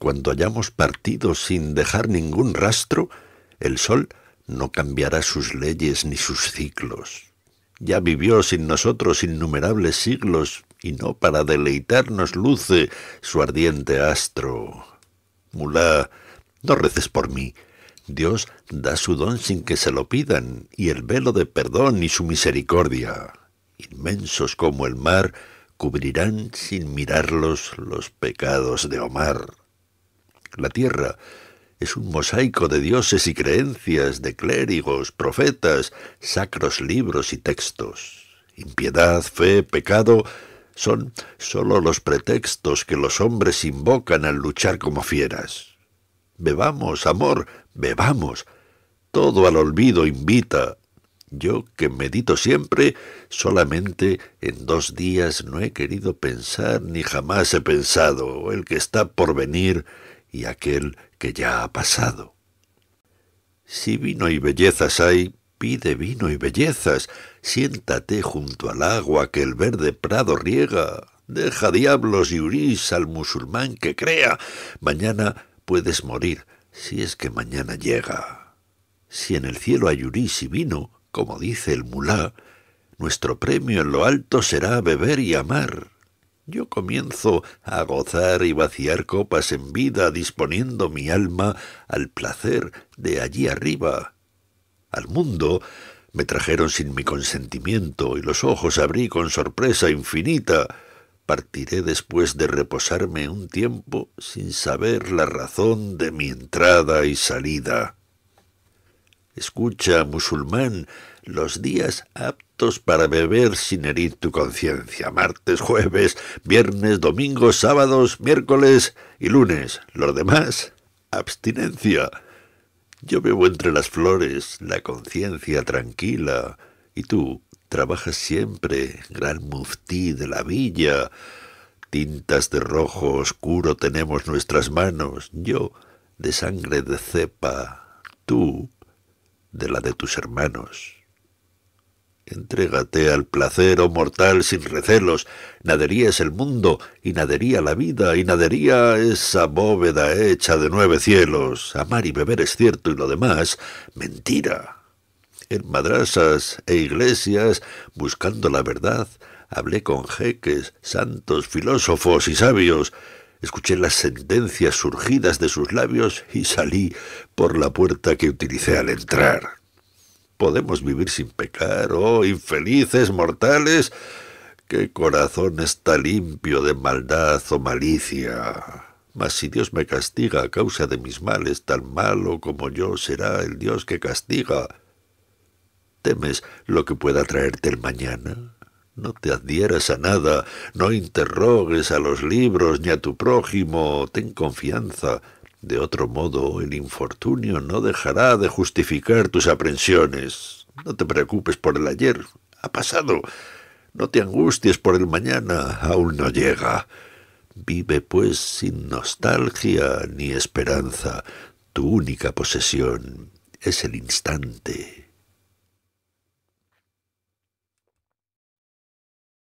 Cuando hayamos partido sin dejar ningún rastro, el sol no cambiará sus leyes ni sus ciclos. Ya vivió sin nosotros innumerables siglos, y no para deleitarnos luce su ardiente astro. Mulá, no reces por mí. Dios da su don sin que se lo pidan, y el velo de perdón y su misericordia, inmensos como el mar, cubrirán sin mirarlos los pecados de Omar. La tierra es un mosaico de dioses y creencias, de clérigos, profetas, sacros libros y textos. Impiedad, fe, pecado son sólo los pretextos que los hombres invocan al luchar como fieras. Bebamos, amor, bebamos. Todo al olvido invita. Yo, que medito siempre, solamente en dos días no he querido pensar ni jamás he pensado. El que está por venir y aquel que ya ha pasado. Si vino y bellezas hay, pide vino y bellezas, siéntate junto al agua que el verde prado riega, deja diablos y urís al musulmán que crea, mañana puedes morir, si es que mañana llega. Si en el cielo hay urís y vino, como dice el mulá, nuestro premio en lo alto será beber y amar yo comienzo a gozar y vaciar copas en vida, disponiendo mi alma al placer de allí arriba. Al mundo me trajeron sin mi consentimiento y los ojos abrí con sorpresa infinita. Partiré después de reposarme un tiempo sin saber la razón de mi entrada y salida. Escucha, musulmán, los días aptos para beber sin herir tu conciencia. Martes, jueves, viernes, domingos, sábados, miércoles y lunes. Los demás, abstinencia. Yo bebo entre las flores, la conciencia tranquila. Y tú trabajas siempre, gran muftí de la villa. Tintas de rojo oscuro tenemos nuestras manos. Yo, de sangre de cepa. Tú, de la de tus hermanos. Entrégate al placer, oh mortal, sin recelos. Naderías es el mundo, y nadería la vida, y nadería esa bóveda hecha de nueve cielos. Amar y beber es cierto, y lo demás, mentira. En madrasas e iglesias, buscando la verdad, hablé con jeques, santos, filósofos y sabios, Escuché las sentencias surgidas de sus labios y salí por la puerta que utilicé al entrar. ¿Podemos vivir sin pecar, oh infelices mortales? ¿Qué corazón está limpio de maldad o malicia? Mas si Dios me castiga a causa de mis males, tan malo como yo será el Dios que castiga. ¿Temes lo que pueda traerte el mañana? No te adhieras a nada, no interrogues a los libros ni a tu prójimo, ten confianza. De otro modo, el infortunio no dejará de justificar tus aprensiones. No te preocupes por el ayer, ha pasado. No te angusties por el mañana, aún no llega. Vive, pues, sin nostalgia ni esperanza. Tu única posesión es el instante,